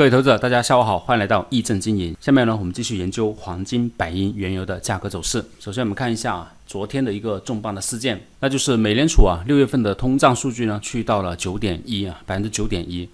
各位投资者，大家下午好，欢迎来到易正经营。下面呢，我们继续研究黄金、白银、原油的价格走势。首先，我们看一下啊，昨天的一个重磅的事件，那就是美联储啊六月份的通胀数据呢，去到了九点一啊百分之九点一。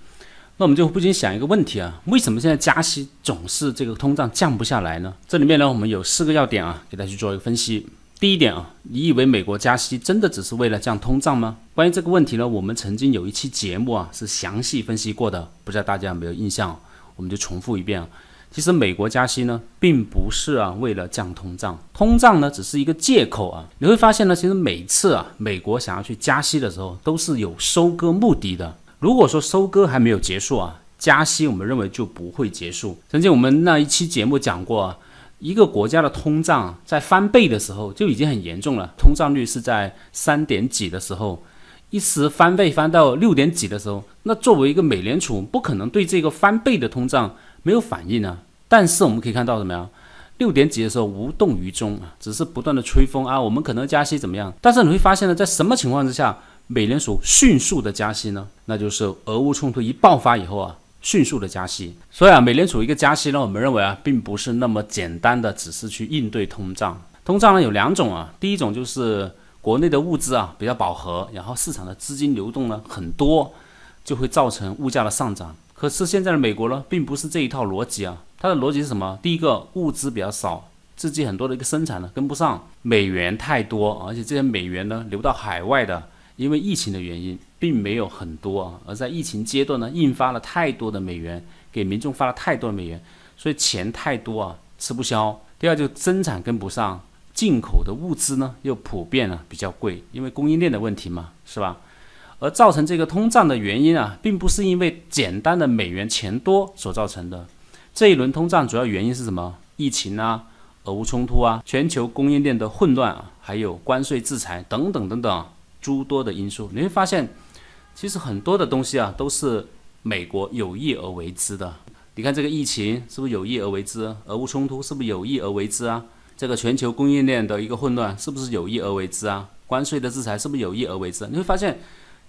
那我们就不禁想一个问题啊，为什么现在加息总是这个通胀降不下来呢？这里面呢，我们有四个要点啊，给大家去做一个分析。第一点啊，你以为美国加息真的只是为了降通胀吗？关于这个问题呢，我们曾经有一期节目啊是详细分析过的，不知道大家有没有印象？我们就重复一遍啊。其实美国加息呢，并不是啊为了降通胀，通胀呢只是一个借口啊。你会发现呢，其实每次啊美国想要去加息的时候，都是有收割目的的。如果说收割还没有结束啊，加息我们认为就不会结束。曾经我们那一期节目讲过。一个国家的通胀在翻倍的时候就已经很严重了，通胀率是在三点几的时候，一时翻倍翻到六点几的时候，那作为一个美联储，不可能对这个翻倍的通胀没有反应啊。但是我们可以看到什么呀？六点几的时候无动于衷啊，只是不断的吹风啊，我们可能加息怎么样？但是你会发现呢，在什么情况之下美联储迅速的加息呢？那就是俄乌冲突一爆发以后啊。迅速的加息，所以啊，美联储一个加息呢，我们认为啊，并不是那么简单的，只是去应对通胀。通胀呢有两种啊，第一种就是国内的物资啊比较饱和，然后市场的资金流动呢很多，就会造成物价的上涨。可是现在的美国呢，并不是这一套逻辑啊，它的逻辑是什么？第一个物资比较少，自己很多的一个生产呢跟不上，美元太多，而且这些美元呢流到海外的。因为疫情的原因，并没有很多啊。而在疫情阶段呢，印发了太多的美元，给民众发了太多的美元，所以钱太多啊，吃不消。第二，就增产跟不上，进口的物资呢又普遍啊比较贵，因为供应链的问题嘛，是吧？而造成这个通胀的原因啊，并不是因为简单的美元钱多所造成的。这一轮通胀主要原因是什么？疫情啊，俄乌冲突啊，全球供应链的混乱，啊，还有关税制裁等等等等。诸多的因素，你会发现，其实很多的东西啊，都是美国有意而为之的。你看这个疫情是不是有意而为之？俄乌冲突是不是有意而为之啊？这个全球供应链的一个混乱是不是有意而为之啊？关税的制裁是不是有意而为之？你会发现，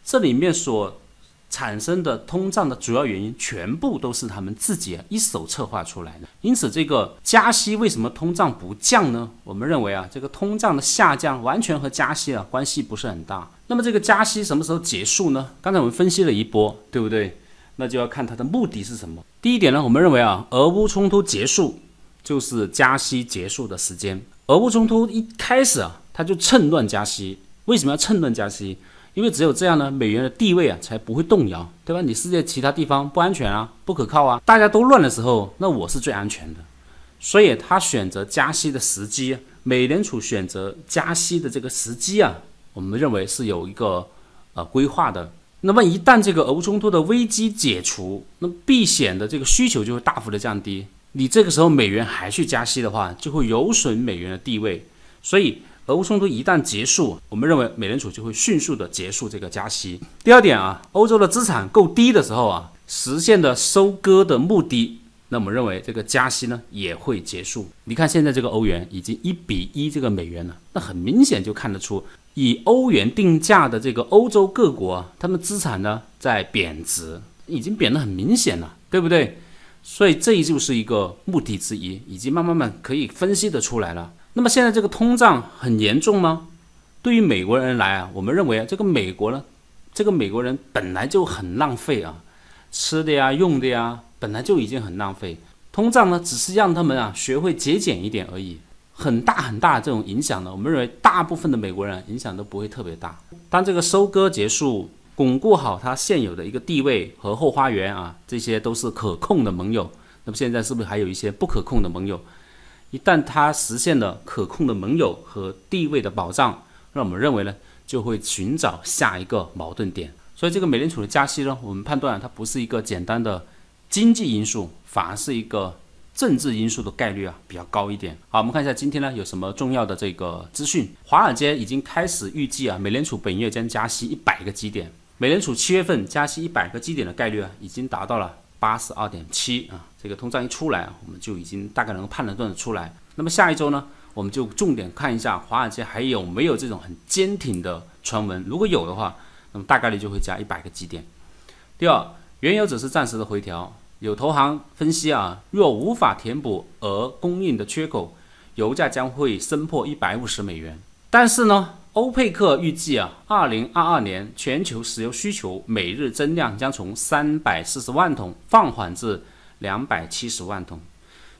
这里面所。产生的通胀的主要原因全部都是他们自己一手策划出来的，因此这个加息为什么通胀不降呢？我们认为啊，这个通胀的下降完全和加息啊关系不是很大。那么这个加息什么时候结束呢？刚才我们分析了一波，对不对？那就要看它的目的是什么。第一点呢，我们认为啊，俄乌冲突结束就是加息结束的时间。俄乌冲突一开始啊，它就趁乱加息，为什么要趁乱加息？因为只有这样呢，美元的地位啊才不会动摇，对吧？你世界其他地方不安全啊，不可靠啊，大家都乱的时候，那我是最安全的。所以他选择加息的时机，美联储选择加息的这个时机啊，我们认为是有一个呃规划的。那么一旦这个俄乌冲突的危机解除，那避险的这个需求就会大幅的降低。你这个时候美元还去加息的话，就会有损美元的地位。所以。俄乌冲突一旦结束，我们认为美联储就会迅速的结束这个加息。第二点啊，欧洲的资产够低的时候啊，实现的收割的目的，那我们认为这个加息呢也会结束。你看现在这个欧元已经一比一这个美元了，那很明显就看得出，以欧元定价的这个欧洲各国，他们资产呢在贬值，已经贬得很明显了，对不对？所以这就是一个目的之一，已经慢慢慢可以分析得出来了。那么现在这个通胀很严重吗？对于美国人来啊，我们认为啊，这个美国呢，这个美国人本来就很浪费啊，吃的呀、用的呀，本来就已经很浪费。通胀呢，只是让他们啊学会节俭一点而已。很大很大这种影响呢，我们认为大部分的美国人影响都不会特别大。当这个收割结束，巩固好他现有的一个地位和后花园啊，这些都是可控的盟友。那么现在是不是还有一些不可控的盟友？一旦它实现了可控的盟友和地位的保障，那我们认为呢，就会寻找下一个矛盾点。所以，这个美联储的加息呢，我们判断它不是一个简单的经济因素，反而是一个政治因素的概率啊比较高一点。好，我们看一下今天呢有什么重要的这个资讯。华尔街已经开始预计啊，美联储本月将加息一百个基点。美联储七月份加息一百个基点的概率啊，已经达到了。八十二点七啊，这个通胀一出来，我们就已经大概能够判断出来。那么下一周呢，我们就重点看一下华尔街还有没有这种很坚挺的传闻。如果有的话，那么大概率就会加一百个基点。第二，原油只是暂时的回调，有投行分析啊，若无法填补俄供应的缺口，油价将会升破一百五十美元。但是呢。欧佩克预计啊，二零二二年全球石油需求每日增量将从三百四十万桶放缓至两百七十万桶，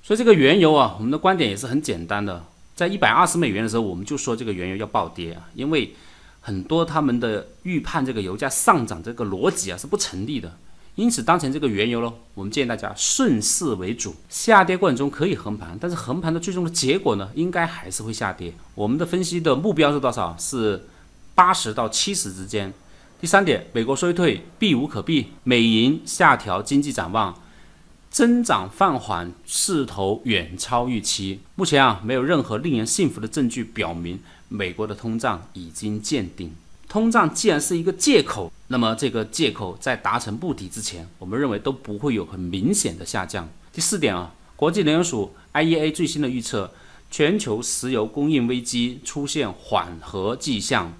所以这个原油啊，我们的观点也是很简单的，在一百二十美元的时候，我们就说这个原油要暴跌啊，因为很多他们的预判这个油价上涨这个逻辑啊是不成立的。因此，当前这个原油咯，我们建议大家顺势为主，下跌过程中可以横盘，但是横盘的最终的结果呢，应该还是会下跌。我们的分析的目标是多少？是八十到七十之间。第三点，美国衰退避无可避，美银下调经济展望，增长放缓势头远超预期。目前啊，没有任何令人信服的证据表明美国的通胀已经见顶。通胀既然是一个借口。那么这个借口在达成目的之前，我们认为都不会有很明显的下降。第四点啊，国际能源署 IEA 最新的预测，全球石油供应危机出现缓和迹象，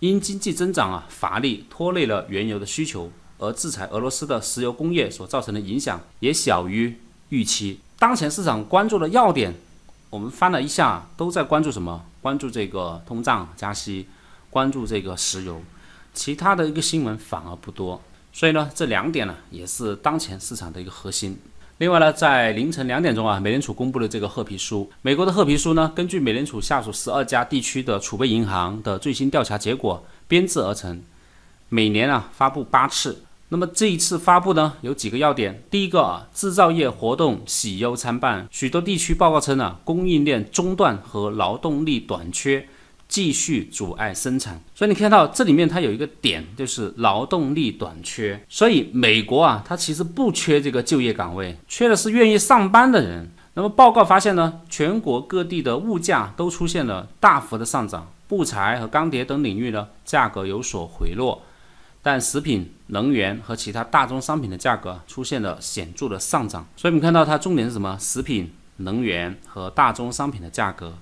因经济增长啊乏力拖累了原油的需求，而制裁俄罗斯的石油工业所造成的影响也小于预期。当前市场关注的要点，我们翻了一下，都在关注什么？关注这个通胀加息，关注这个石油。其他的一个新闻反而不多，所以呢，这两点呢也是当前市场的一个核心。另外呢，在凌晨两点钟啊，美联储公布了这个褐皮书。美国的褐皮书呢，根据美联储下属十二家地区的储备银行的最新调查结果编制而成，每年啊发布八次。那么这一次发布呢，有几个要点：第一个啊，制造业活动喜忧参半，许多地区报告称呢，供应链中断和劳动力短缺。继续阻碍生产，所以你看到这里面它有一个点，就是劳动力短缺。所以美国啊，它其实不缺这个就业岗位，缺的是愿意上班的人。那么报告发现呢，全国各地的物价都出现了大幅的上涨，木材和钢铁等领域呢价格有所回落，但食品、能源和其他大宗商品的价格出现了显著的上涨。所以你看到它重点是什么？食品、能源和大宗商品的价格。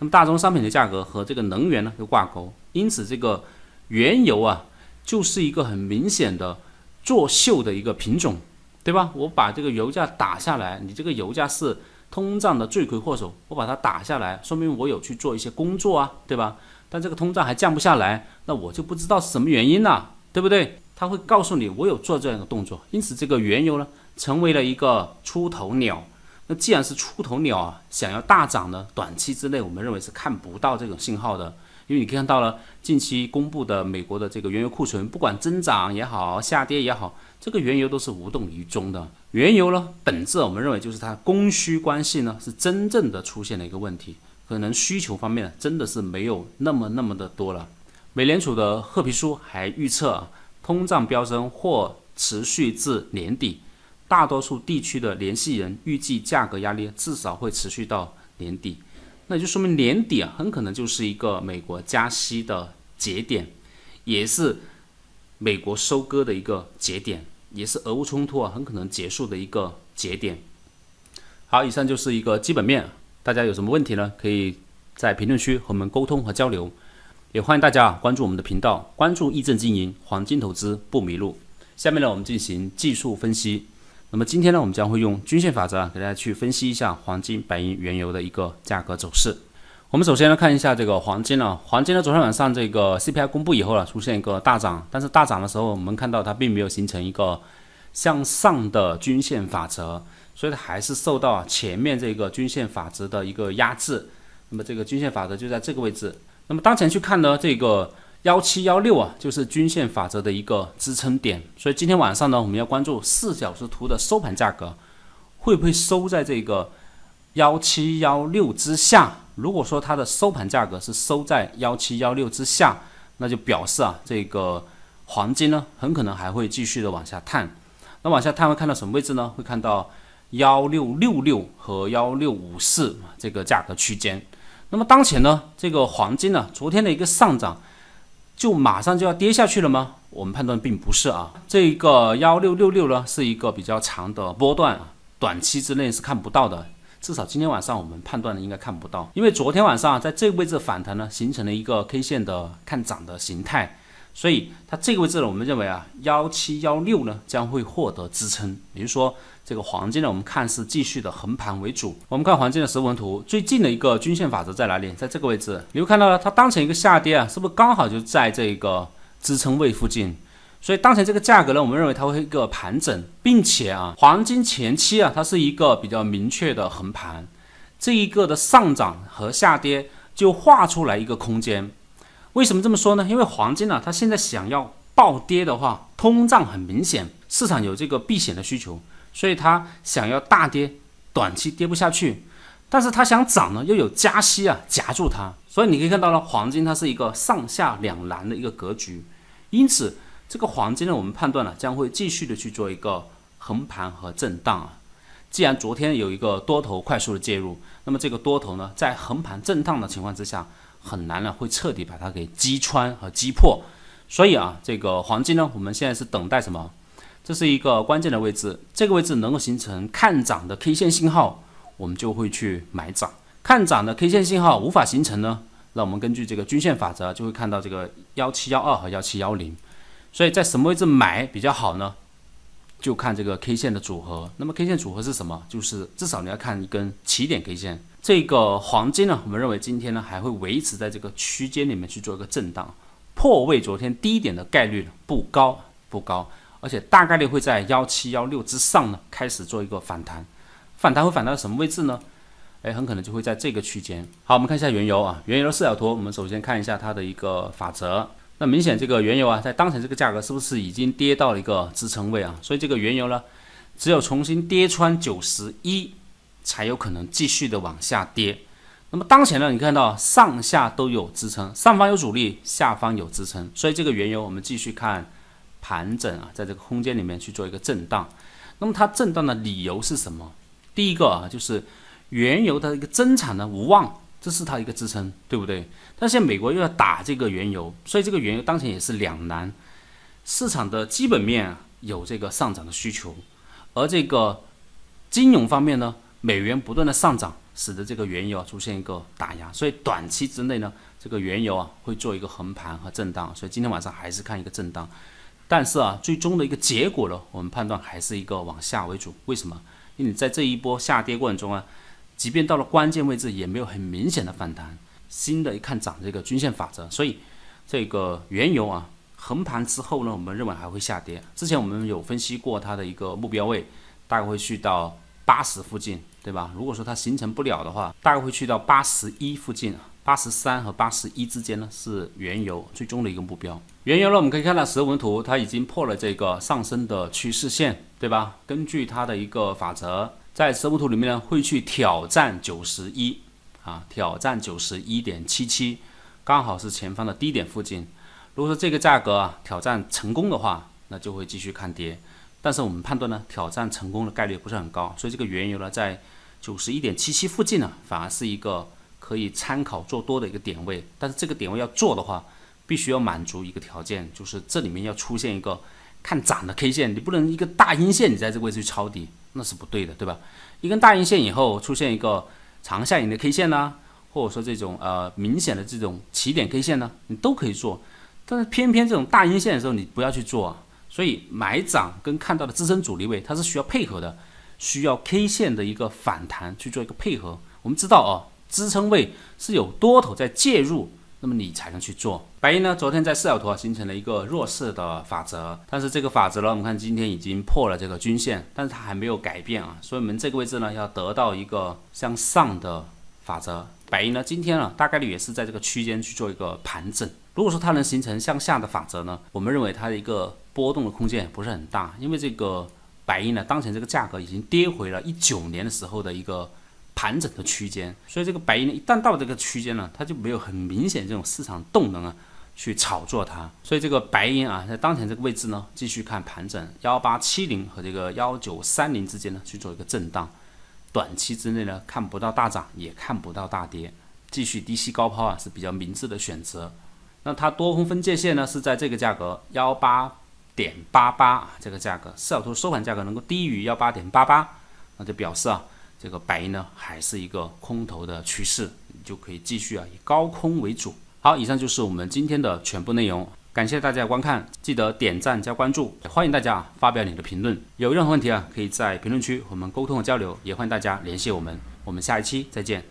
那么大宗商品的价格和这个能源呢又挂钩，因此这个原油啊就是一个很明显的作秀的一个品种，对吧？我把这个油价打下来，你这个油价是通胀的罪魁祸首，我把它打下来，说明我有去做一些工作啊，对吧？但这个通胀还降不下来，那我就不知道是什么原因了，对不对？他会告诉你我有做这样一个动作，因此这个原油呢成为了一个出头鸟。那既然是出头鸟啊，想要大涨呢，短期之内我们认为是看不到这种信号的，因为你可以看到了近期公布的美国的这个原油库存，不管增长也好，下跌也好，这个原油都是无动于衷的。原油呢，本质我们认为就是它供需关系呢是真正的出现了一个问题，可能需求方面真的是没有那么那么的多了。美联储的褐皮书还预测，通胀飙升或持续至年底。大多数地区的联系人预计价格压力至少会持续到年底，那就说明年底啊，很可能就是一个美国加息的节点，也是美国收割的一个节点，也是俄乌冲突啊很可能结束的一个节点。好，以上就是一个基本面，大家有什么问题呢？可以在评论区和我们沟通和交流，也欢迎大家关注我们的频道，关注易正经营黄金投资不迷路。下面呢，我们进行技术分析。那么今天呢，我们将会用均线法则啊，给大家去分析一下黄金、白银、原油的一个价格走势。我们首先来看一下这个黄金呢，黄金呢昨天晚上这个 CPI 公布以后呢，出现一个大涨，但是大涨的时候，我们看到它并没有形成一个向上的均线法则，所以它还是受到前面这个均线法则的一个压制。那么这个均线法则就在这个位置。那么当前去看呢，这个。幺七幺六啊，就是均线法则的一个支撑点，所以今天晚上呢，我们要关注四小时图的收盘价格会不会收在这个幺七幺六之下。如果说它的收盘价格是收在幺七幺六之下，那就表示啊，这个黄金呢，很可能还会继续的往下探。那往下探会看到什么位置呢？会看到幺六六六和幺六五四这个价格区间。那么当前呢，这个黄金呢，昨天的一个上涨。就马上就要跌下去了吗？我们判断并不是啊，这个幺六六六呢是一个比较长的波段，短期之内是看不到的，至少今天晚上我们判断的应该看不到，因为昨天晚上在这个位置反弹呢，形成了一个 K 线的看涨的形态。所以它这个位置呢，我们认为啊，幺七幺六呢将会获得支撑。比如说这个黄金呢，我们看是继续的横盘为主。我们看黄金的时闻图，最近的一个均线法则在哪里？在这个位置，你会看到它当前一个下跌啊，是不是刚好就在这个支撑位附近？所以当前这个价格呢，我们认为它会一个盘整，并且啊，黄金前期啊，它是一个比较明确的横盘，这一个的上涨和下跌就画出来一个空间。为什么这么说呢？因为黄金呢，它现在想要暴跌的话，通胀很明显，市场有这个避险的需求，所以它想要大跌，短期跌不下去。但是它想涨呢，又有加息啊夹住它，所以你可以看到呢，黄金它是一个上下两难的一个格局。因此，这个黄金呢，我们判断呢，将会继续的去做一个横盘和震荡啊。既然昨天有一个多头快速的介入，那么这个多头呢，在横盘震荡的情况之下。很难呢会彻底把它给击穿和击破。所以啊，这个黄金呢，我们现在是等待什么？这是一个关键的位置，这个位置能够形成看涨的 K 线信号，我们就会去买涨。看涨的 K 线信号无法形成呢，那我们根据这个均线法则，就会看到这个幺七幺二和幺七幺零。所以在什么位置买比较好呢？就看这个 K 线的组合，那么 K 线组合是什么？就是至少你要看一根起点 K 线。这个黄金呢，我们认为今天呢还会维持在这个区间里面去做一个震荡，破位昨天低点的概率不高不高，而且大概率会在幺七幺六之上呢开始做一个反弹，反弹会反弹到什么位置呢？哎，很可能就会在这个区间。好，我们看一下原油啊，原油的四角图，我们首先看一下它的一个法则。那明显这个原油啊，在当前这个价格是不是已经跌到了一个支撑位啊？所以这个原油呢，只有重新跌穿九十一，才有可能继续的往下跌。那么当前呢，你看到上下都有支撑，上方有阻力，下方有支撑，所以这个原油我们继续看盘整啊，在这个空间里面去做一个震荡。那么它震荡的理由是什么？第一个啊，就是原油的一个增产呢无望。这是它一个支撑，对不对？但现在美国又要打这个原油，所以这个原油当前也是两难。市场的基本面有这个上涨的需求，而这个金融方面呢，美元不断的上涨，使得这个原油啊出现一个打压。所以短期之内呢，这个原油啊会做一个横盘和震荡。所以今天晚上还是看一个震荡，但是啊，最终的一个结果呢，我们判断还是一个往下为主。为什么？因为在这一波下跌过程中啊。即便到了关键位置，也没有很明显的反弹。新的一看涨这个均线法则，所以这个原油啊，横盘之后呢，我们认为还会下跌。之前我们有分析过它的一个目标位，大概会去到八十附近，对吧？如果说它形成不了的话，大概会去到八十一附近，八十三和八十一之间呢是原油最终的一个目标。原油呢，我们可以看到时纹图，它已经破了这个上升的趋势线，对吧？根据它的一个法则。在生物图里面呢，会去挑战九十一啊，挑战九十一点七七，刚好是前方的低点附近。如果说这个价格啊挑战成功的话，那就会继续看跌。但是我们判断呢，挑战成功的概率不是很高，所以这个原油呢，在九十一点七七附近呢，反而是一个可以参考做多的一个点位。但是这个点位要做的话，必须要满足一个条件，就是这里面要出现一个。看涨的 K 线，你不能一个大阴线，你在这个位置去抄底，那是不对的，对吧？一根大阴线以后出现一个长下影的 K 线呢，或者说这种呃明显的这种起点 K 线呢，你都可以做，但是偏偏这种大阴线的时候你不要去做。啊，所以买涨跟看到的支撑阻力位它是需要配合的，需要 K 线的一个反弹去做一个配合。我们知道啊，支撑位是有多头在介入。那么你才能去做白银呢？昨天在四小图啊形成了一个弱势的法则，但是这个法则呢，我们看今天已经破了这个均线，但是它还没有改变啊，所以我们这个位置呢要得到一个向上的法则。白银呢，今天呢大概率也是在这个区间去做一个盘整。如果说它能形成向下的法则呢，我们认为它的一个波动的空间不是很大，因为这个白银呢当前这个价格已经跌回了一九年的时候的一个。盘整的区间，所以这个白银一旦到这个区间呢，它就没有很明显这种市场动能啊，去炒作它。所以这个白银啊，在当前这个位置呢，继续看盘整，幺八七零和这个幺九三零之间呢去做一个震荡，短期之内呢看不到大涨，也看不到大跌，继续低吸高抛啊是比较明智的选择。那它多空分界线呢是在这个价格幺八点八八这个价格，四小时收盘价格能够低于幺八点八八，那就表示啊。这个白银呢，还是一个空头的趋势，你就可以继续啊，以高空为主。好，以上就是我们今天的全部内容，感谢大家观看，记得点赞加关注，也欢迎大家啊发表你的评论，有任何问题啊，可以在评论区和我们沟通和交流，也欢迎大家联系我们，我们下一期再见。